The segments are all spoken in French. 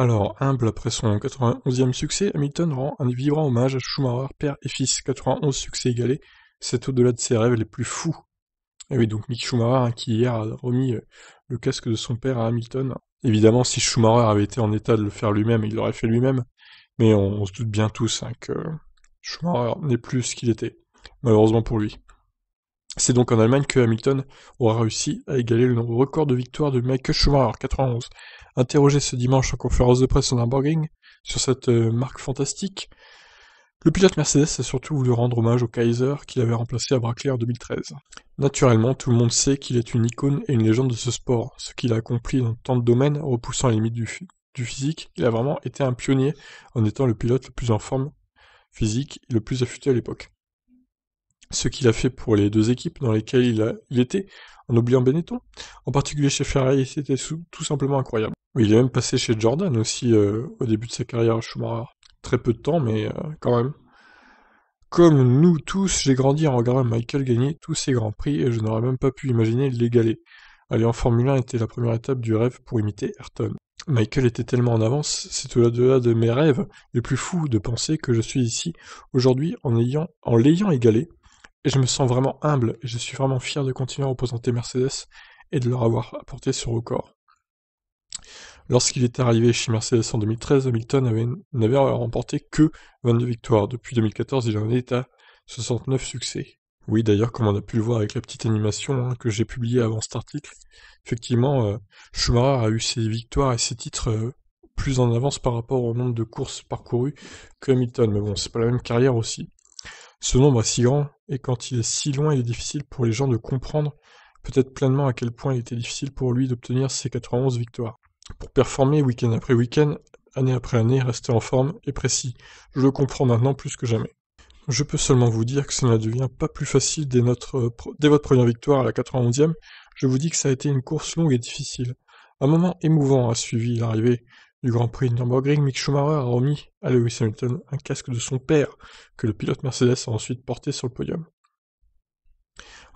Alors, humble après son 91e succès, Hamilton rend un vibrant hommage à Schumacher, père et fils. 91 succès égalés, c'est au-delà de ses rêves les plus fous. Et oui, donc Mick Schumacher, hein, qui hier a remis euh, le casque de son père à Hamilton. Évidemment, si Schumacher avait été en état de le faire lui-même, il l'aurait fait lui-même. Mais on, se doute bien tous hein, que Schumacher n'est plus ce qu'il était, malheureusement pour lui. C'est donc en Allemagne que Hamilton aura réussi à égaler le nombre record de victoires de Michael Schumacher, 91. Interrogé ce dimanche en conférence de presse en Hamburg sur cette euh, marque fantastique, le pilote Mercedes a surtout voulu rendre hommage au Kaiser qu'il avait remplacé à Brackley en 2013. Naturellement, tout le monde sait qu'il est une icône et une légende de ce sport. Ce qu'il a accompli dans tant de domaines, repoussant les limites du, du physique, il a vraiment été un pionnier en étant le pilote le plus en forme physique et le plus affûté à l'époque ce qu'il a fait pour les deux équipes dans lesquelles il, il était, en oubliant Benetton. En particulier chez Ferrari, c'était tout simplement incroyable. Il est même passé chez Jordan aussi euh, au début de sa carrière Schumacher. Très peu de temps, mais euh, quand même. Comme nous tous, j'ai grandi en regardant Michael gagner tous ses grands prix et je n'aurais même pas pu imaginer l'égaler. Aller en Formule 1 était la première étape du rêve pour imiter Ayrton. Michael était tellement en avance, c'est au-delà de mes rêves les plus fous de penser que je suis ici aujourd'hui en l'ayant en égalé, et je me sens vraiment humble et je suis vraiment fier de continuer à représenter Mercedes et de leur avoir apporté ce record. Lorsqu'il est arrivé chez Mercedes en 2013, Hamilton n'avait remporté que 22 victoires. Depuis 2014, il en est à 69 succès. Oui, d'ailleurs, comme on a pu le voir avec la petite animation hein, que j'ai publiée avant cet article, effectivement, euh, Schumacher a eu ses victoires et ses titres euh, plus en avance par rapport au nombre de courses parcourues que Hamilton. Mais bon, c'est pas la même carrière aussi. Ce nombre est si grand, et quand il est si loin, il est difficile pour les gens de comprendre peut-être pleinement à quel point il était difficile pour lui d'obtenir ses 91 victoires. Pour performer week-end après week-end, année après année, rester en forme et précis. Je le comprends maintenant plus que jamais. Je peux seulement vous dire que cela ne devient pas plus facile dès, euh, dès votre première victoire à la 91e. Je vous dis que ça a été une course longue et difficile. Un moment émouvant a suivi l'arrivée du Grand Prix de Nürburgring, Mick Schumacher a remis à Lewis Hamilton un casque de son père, que le pilote Mercedes a ensuite porté sur le podium.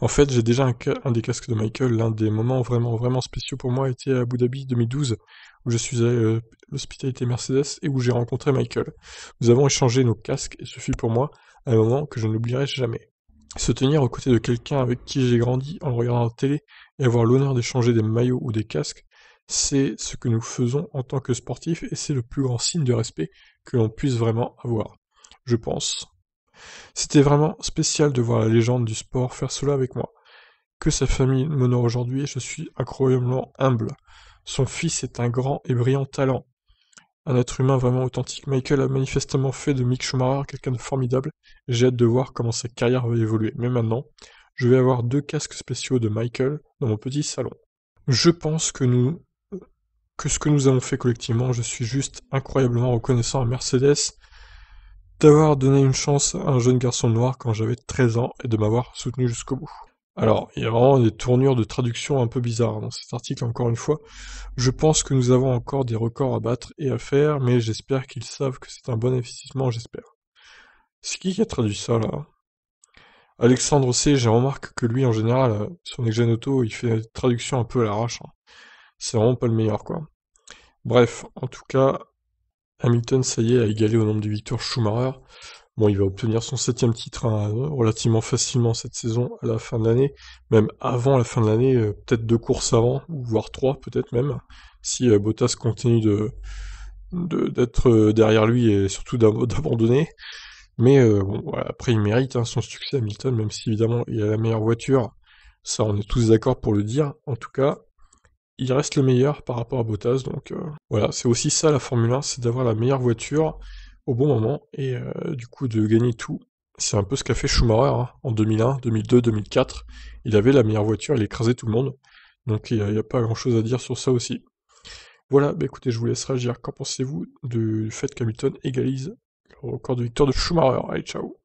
En fait, j'ai déjà un, des casques de Michael. L'un des moments vraiment, vraiment spéciaux pour moi était à Abu Dhabi 2012, où je suis à euh, l'hospitalité Mercedes et où j'ai rencontré Michael. Nous avons échangé nos casques et ce fut pour moi un moment que je n'oublierai jamais. Se tenir aux côtés de quelqu'un avec qui j'ai grandi en le regardant à la télé et avoir l'honneur d'échanger des maillots ou des casques, c'est ce que nous faisons en tant que sportifs et c'est le plus grand signe de respect que l'on puisse vraiment avoir, je pense. C'était vraiment spécial de voir la légende du sport faire cela avec moi. Que sa famille m'honore aujourd'hui je suis incroyablement humble. Son fils est un grand et brillant talent. Un être humain vraiment authentique, Michael a manifestement fait de Mick Schumacher quelqu'un de formidable. J'ai hâte de voir comment sa carrière va évoluer. Mais maintenant, je vais avoir deux casques spéciaux de Michael dans mon petit salon. Je pense que nous que ce que nous avons fait collectivement. Je suis juste incroyablement reconnaissant à Mercedes d'avoir donné une chance à un jeune garçon noir quand j'avais 13 ans et de m'avoir soutenu jusqu'au bout. Alors, il y a vraiment des tournures de traduction un peu bizarres dans cet article, encore une fois. Je pense que nous avons encore des records à battre et à faire, mais j'espère qu'ils savent que c'est un bon investissement, j'espère. C'est qui qui a traduit ça, là Alexandre C, j'ai remarqué que lui, en général, euh, son Gen Auto, il fait des traductions un peu à l'arrache. Hein c'est vraiment pas le meilleur, quoi. Bref, en tout cas, Hamilton, ça y est, a égalé au nombre de victoires Schumacher. Bon, il va obtenir son septième titre hein, relativement facilement cette saison à la fin de l'année, même avant la fin de l'année, euh, peut-être deux courses avant, voire trois peut-être même, si euh, Bottas continue de d'être euh, derrière lui et surtout d'abandonner. Mais bon, après, il mérite hein, son succès Hamilton, même si évidemment il a la meilleure voiture. Ça, on est tous d'accord pour le dire. En tout cas, il reste le meilleur par rapport à Bottas. Donc euh, voilà, c'est aussi ça la Formule 1, c'est d'avoir la meilleure voiture au bon moment et euh, du coup de gagner tout. C'est un peu ce qu'a fait Schumacher hein, en 2001, 2002, 2004. Il avait la meilleure voiture, il écrasait tout le monde. Donc il n'y a, pas grand chose à dire sur ça aussi. Voilà, ben écoutez, je vous laisse réagir. Qu'en pensez-vous du fait qu'Hamilton égalise le record de victoire de Schumacher Allez, ciao